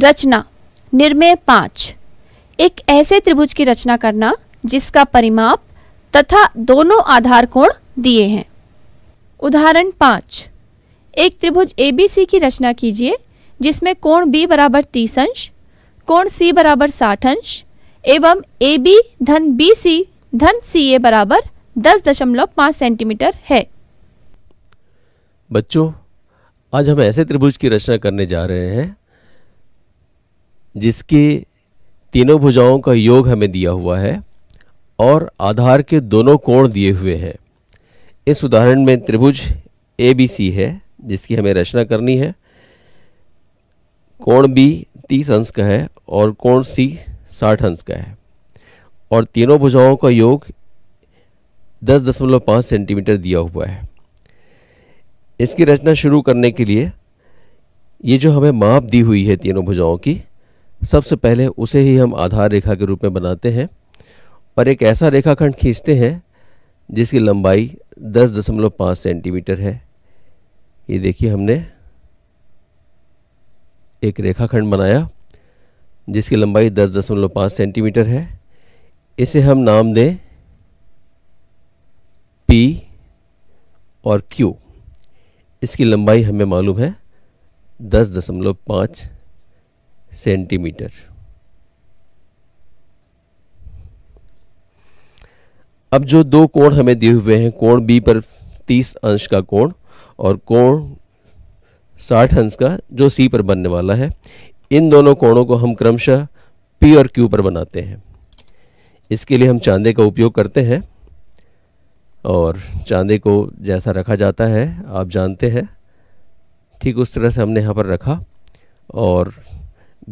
रचना निर्मे पांच एक ऐसे त्रिभुज की रचना करना जिसका परिमाप तथा दोनों आधार कोण दिए हैं उदाहरण पांच एक त्रिभुज एबीसी की रचना कीजिए जिसमें कोण बी बराबर तीस अंश कोण सी बराबर साठ अंश एवं ए बी धन बी सी धन सी ए बराबर दस दशमलव पांच सेंटीमीटर है बच्चों आज हम ऐसे त्रिभुज की रचना करने जा रहे हैं जिसके तीनों भुजाओं का योग हमें दिया हुआ है और आधार के दोनों कोण दिए हुए हैं इस उदाहरण में त्रिभुज ए बी सी है जिसकी हमें रचना करनी है कोण बी तीस अंश का है और कोण सी साठ अंश का है और तीनों भुजाओं का योग दस दशमलव पाँच सेंटीमीटर दिया हुआ है इसकी रचना शुरू करने के लिए ये जो हमें माप दी हुई है तीनों भुजाओं की सबसे पहले उसे ही हम आधार रेखा के रूप में बनाते हैं और एक ऐसा रेखाखंड खींचते हैं जिसकी लंबाई 10.5 सेंटीमीटर है ये देखिए हमने एक रेखाखंड बनाया जिसकी लंबाई 10.5 सेंटीमीटर है इसे हम नाम दें P और Q इसकी लंबाई हमें मालूम है 10.5 सेंटीमीटर अब जो दो कोण हमें दिए हुए हैं कोण बी पर 30 अंश का कोण और कोण 60 अंश का जो सी पर बनने वाला है इन दोनों कोणों को हम क्रमशः पी और क्यू पर बनाते हैं इसके लिए हम चांदे का उपयोग करते हैं और चांदे को जैसा रखा जाता है आप जानते हैं ठीक उस तरह से हमने यहाँ पर रखा और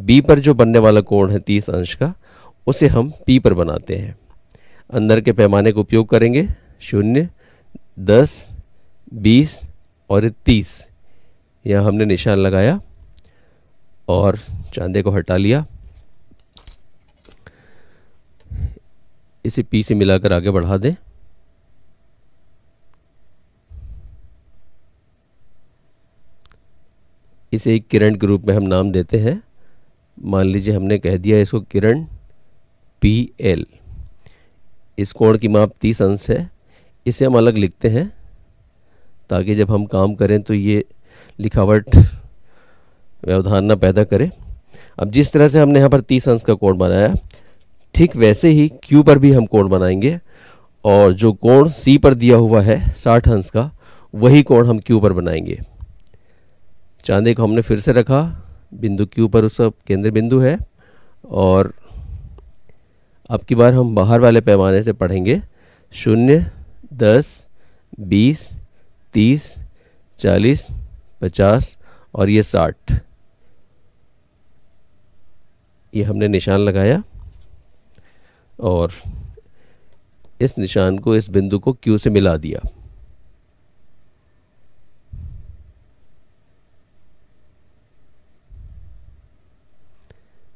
बी पर जो बनने वाला कोण है तीस अंश का उसे हम पी पर बनाते हैं अंदर के पैमाने का उपयोग करेंगे शून्य दस बीस और तीस यहाँ हमने निशान लगाया और चांदे को हटा लिया इसे पी से मिलाकर आगे बढ़ा दें इसे एक किरण के रूप में हम नाम देते हैं मान लीजिए हमने कह दिया इसको किरण पी एल इस कोण की माप तीस अंश है इसे हम अलग लिखते हैं ताकि जब हम काम करें तो ये लिखावट व्यवधान ना पैदा करे अब जिस तरह से हमने यहाँ पर तीस अंश का कोण बनाया ठीक वैसे ही क्यू पर भी हम कोण बनाएंगे और जो कोण सी पर दिया हुआ है साठ अंश का वही कोण हम क्यू पर बनाएंगे चांदे को हमने फिर से रखा बिंदु के ऊपर उसका केंद्र बिंदु है और अब की बार हम बाहर वाले पैमाने से पढ़ेंगे शून्य दस बीस तीस चालीस पचास और ये साठ ये हमने निशान लगाया और इस निशान को इस बिंदु को क्यू से मिला दिया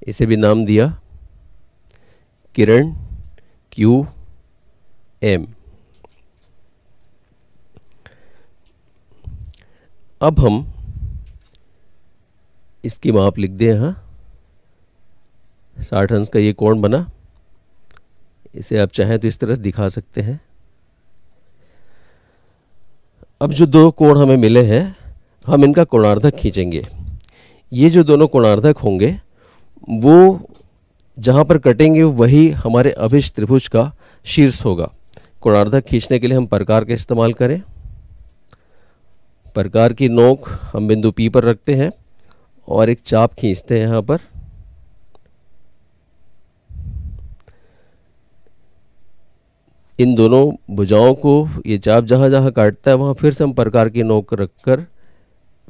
इसे भी नाम दिया किरण क्यू एम अब हम इसकी माप लिख दें यहाँ साठ अंश का ये कोण बना इसे आप चाहें तो इस तरह से दिखा सकते हैं अब जो दो कोण हमें मिले हैं हम इनका कोणार्धक खींचेंगे ये जो दोनों कोणार्धक होंगे वो जहाँ पर कटेंगे वही हमारे अभिष त्रिभुज का शीर्ष होगा कोणार्धक खींचने के लिए हम प्रकार का इस्तेमाल करें प्रकार की नोक हम बिंदु पी पर रखते हैं और एक चाप खींचते हैं यहाँ पर इन दोनों भुजाओं को ये चाप जहाँ जहाँ काटता है वहाँ फिर से हम प्रकार की नोक रखकर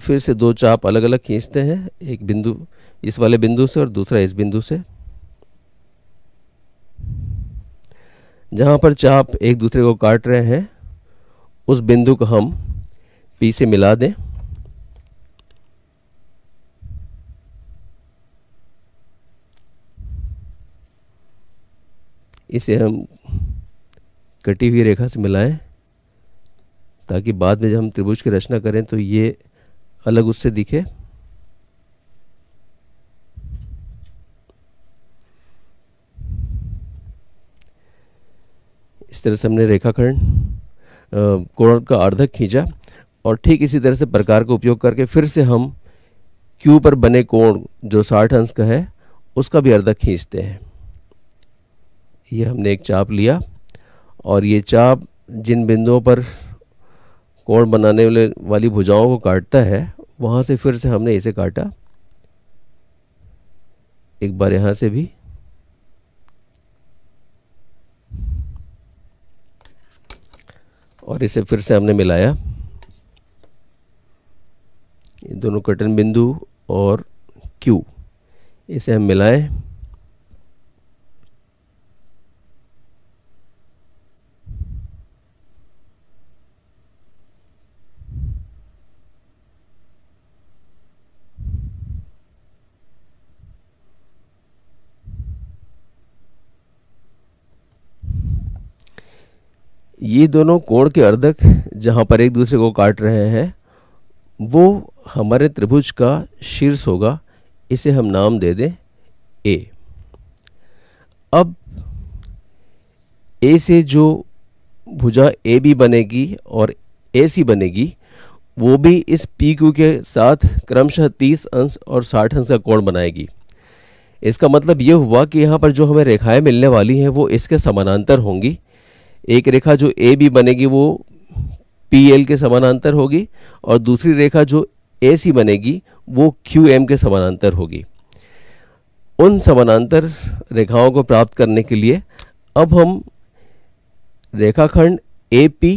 फिर से दो चाप अलग अलग खींचते हैं एक बिंदु इस वाले बिंदु से और दूसरा इस बिंदु से जहां पर चाप एक दूसरे को काट रहे हैं उस बिंदु को हम पी से मिला दें इसे हम कटी हुई रेखा से मिलाएं ताकि बाद में जब हम त्रिभुज की रचना करें तो ये अलग उससे दिखे इस तरह से हमने रेखाखंड कोण का अर्धक खींचा और ठीक इसी तरह से प्रकार का उपयोग करके फिर से हम क्यू पर बने कोण जो साठ अंश का है उसका भी अर्धक खींचते हैं ये हमने एक चाप लिया और ये चाप जिन बिंदुओं पर कोण बनाने वाले वाली भुजाओं को काटता है वहाँ से फिर से हमने इसे काटा एक बार यहाँ से भी और इसे फिर से हमने मिलाया ये दोनों कटन बिंदु और क्यू इसे हम मिलाएं ये दोनों कोण के अर्धक जहाँ पर एक दूसरे को काट रहे हैं वो हमारे त्रिभुज का शीर्ष होगा इसे हम नाम दे दें ए अब ए से जो भुजा ए बी बनेगी और ए सी बनेगी वो भी इस पी क्यू के साथ क्रमशः 30 अंश और 60 अंश का कोण बनाएगी इसका मतलब ये हुआ कि यहाँ पर जो हमें रेखाएं मिलने वाली हैं वो इसके समानांतर होंगी एक रेखा जो ए बी बनेगी वो पी एल के समानांतर होगी और दूसरी रेखा जो ए सी बनेगी वो क्यू एम के समानांतर होगी उन समानांतर रेखाओं को प्राप्त करने के लिए अब हम रेखाखंड ए पी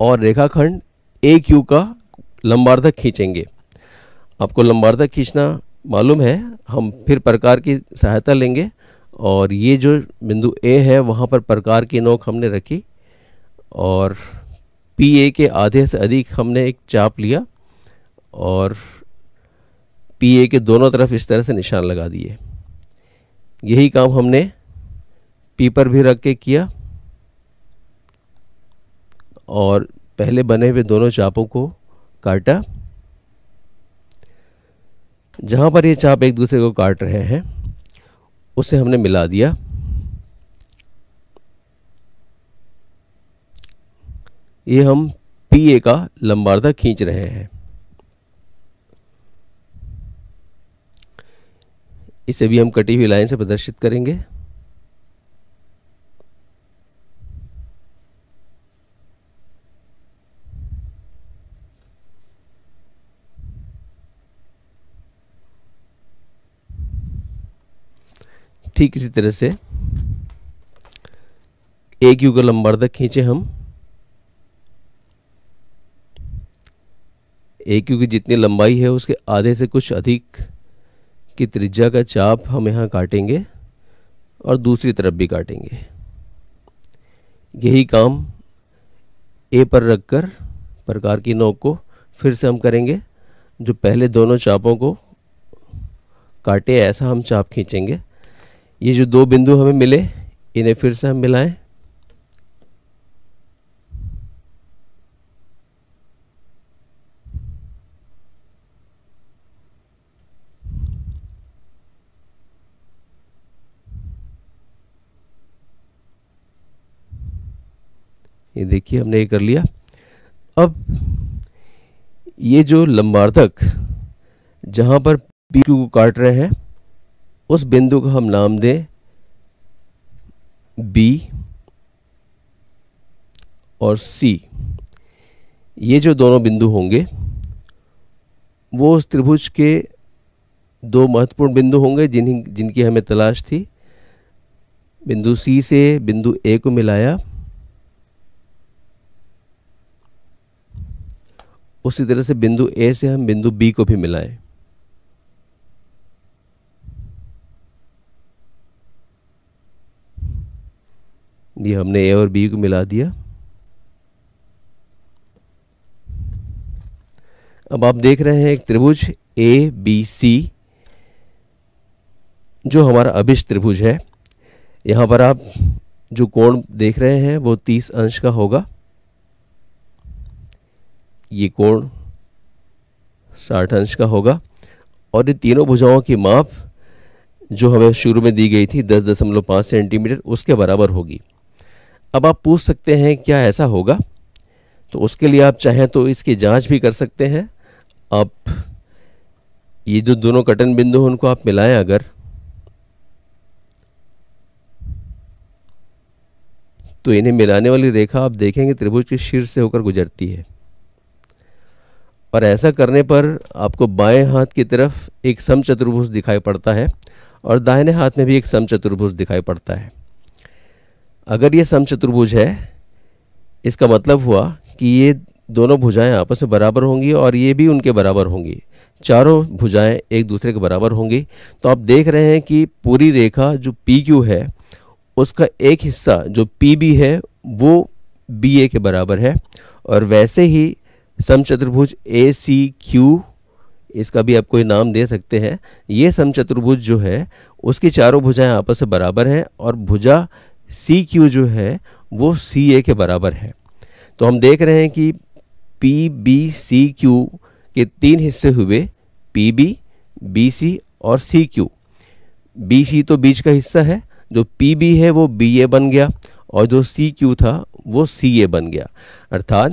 और रेखाखंड ए क्यू का लंबार्धक खींचेंगे आपको लंबार्धक खींचना मालूम है हम फिर प्रकार की सहायता लेंगे और ये जो बिंदु ए है वहाँ पर प्रकार की नोक हमने रखी और पी ए के आधे से अधिक हमने एक चाप लिया और पी ए के दोनों तरफ इस तरह से निशान लगा दिए यही काम हमने पी पर भी रख के किया और पहले बने हुए दोनों चापों को काटा जहाँ पर ये चाप एक दूसरे को काट रहे हैं उसे हमने मिला दिया ये हम पी ए का लंबार्धा खींच रहे हैं इसे भी हम कटी हुई लाइन से प्रदर्शित करेंगे ठीक इसी तरह से एक का लंबा तक खींचे हम एक यू की जितनी लंबाई है उसके आधे से कुछ अधिक की त्रिज्या का चाप हम यहाँ काटेंगे और दूसरी तरफ भी काटेंगे यही काम ए पर रखकर प्रकार की नोक को फिर से हम करेंगे जो पहले दोनों चापों को काटे ऐसा हम चाप खींचेंगे ये जो दो बिंदु हमें मिले इन्हें फिर से हम मिलाएं ये देखिए हमने ये कर लिया अब ये जो लंबार्थक जहां पर पी को काट रहे हैं उस बिंदु को हम नाम दें बी और सी ये जो दोनों बिंदु होंगे वो उस त्रिभुज के दो महत्वपूर्ण बिंदु होंगे जिन जिनकी हमें तलाश थी बिंदु सी से बिंदु ए को मिलाया उसी तरह से बिंदु ए से हम बिंदु बी को भी मिलाएं ये हमने ए और बी को मिला दिया अब आप देख रहे हैं एक त्रिभुज ए बी सी जो हमारा अभिष्ट त्रिभुज है यहाँ पर आप जो कोण देख रहे हैं वो तीस अंश का होगा ये कोण साठ अंश का होगा और ये तीनों भुजाओं की माप जो हमें शुरू में दी गई थी दस दशमलव पाँच सेंटीमीटर उसके बराबर होगी अब आप पूछ सकते हैं क्या ऐसा होगा तो उसके लिए आप चाहें तो इसकी जांच भी कर सकते हैं आप ये जो दोनों कटन बिंदु उनको आप मिलाएं अगर तो इन्हें मिलाने वाली रेखा आप देखेंगे त्रिभुज के शीर्ष से होकर गुजरती है और ऐसा करने पर आपको बाएं हाथ की तरफ एक समचतुर्भुज दिखाई पड़ता है और दाहिने हाथ में भी एक समचतुर्भुज दिखाई पड़ता है अगर ये समचतुर्भुज है इसका मतलब हुआ कि ये दोनों भुजाएं आपस में बराबर होंगी और ये भी उनके बराबर होंगी चारों भुजाएं एक दूसरे के बराबर होंगी तो आप देख रहे हैं कि पूरी रेखा जो पी क्यू है उसका एक हिस्सा जो पी बी है वो बी ए के बराबर है और वैसे ही समचतुर्भुज ए सी क्यू इसका भी आप कोई नाम दे सकते हैं ये समचतुर्भुज जो है उसकी चारों भुजाएं आपस में बराबर हैं और भुजा सी क्यू जो है वो सी ए के बराबर है तो हम देख रहे हैं कि पी बी सी क्यू के तीन हिस्से हुए पी बी बी सी और सी क्यू बी सी तो बीच का हिस्सा है जो पी बी है वो बी ए बन गया और जो सी क्यू था वो सी ए बन गया अर्थात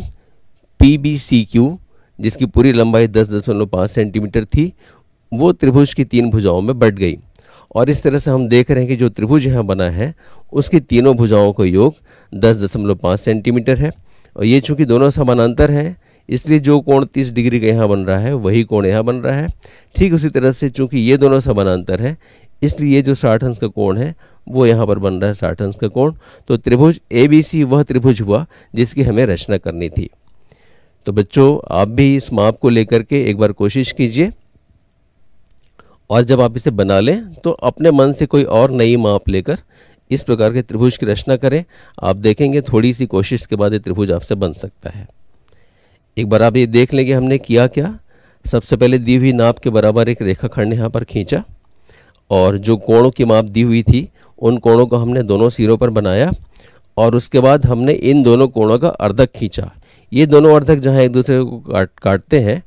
पी बी सी क्यू जिसकी पूरी लंबाई दस दशमलव पाँच सेंटीमीटर थी वो त्रिभुज की तीन भुजाओं में बढ़ गई और इस तरह से हम देख रहे हैं कि जो त्रिभुज यहाँ बना है उसकी तीनों भुजाओं का योग दस दशमलव पाँच सेंटीमीटर है और ये चूंकि दोनों समानांतर हैं इसलिए जो कोण 30 डिग्री का यहाँ बन रहा है वही कोण यहाँ बन रहा है ठीक उसी तरह से चूँकि ये दोनों समानांतर है इसलिए ये जो साठ अंश का कोण है वो यहाँ पर बन रहा है साठ अंश का कोण तो त्रिभुज ए बी सी वह त्रिभुज हुआ जिसकी हमें रचना करनी थी तो बच्चों आप भी इस माप को लेकर के एक बार कोशिश कीजिए और जब आप इसे बना लें तो अपने मन से कोई और नई माप लेकर इस प्रकार के त्रिभुज की रचना करें आप देखेंगे थोड़ी सी कोशिश के बाद ये त्रिभुज आपसे बन सकता है एक बार आप ये देख लेंगे हमने किया क्या सबसे पहले दी हुई नाप के बराबर एक रेखाखंड यहाँ पर खींचा और जो कोणों की माप दी हुई थी उन कोणों को हमने दोनों सिरों पर बनाया और उसके बाद हमने इन दोनों कोणों का अर्धक खींचा ये दोनों अर्धक जहाँ एक दूसरे को काट काटते हैं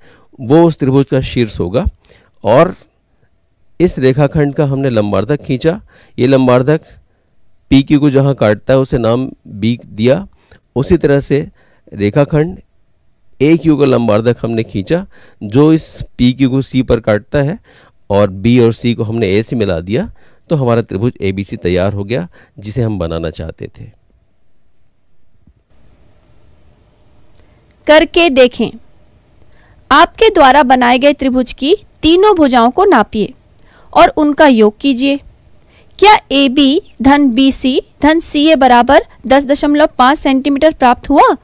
वो उस त्रिभुज का शीर्ष होगा और इस रेखाखंड का हमने लंबार्धक खींचा ये लंबार्धक पी क्यू को जहाँ काटता है उसे नाम बी दिया उसी तरह से रेखाखंड ए क्यू का लंबार्धक हमने खींचा जो इस पी क्यू को सी पर काटता है और बी और सी को हमने ए से मिला दिया तो हमारा त्रिभुज ए बी सी तैयार हो गया जिसे हम बनाना चाहते थे करके देखें आपके द्वारा बनाए गए त्रिभुज की तीनों भुजाओं को नापिए और उनका योग कीजिए क्या ए बी धन बी सी धन सी ए बराबर दस दशमलव पाँच सेंटीमीटर प्राप्त हुआ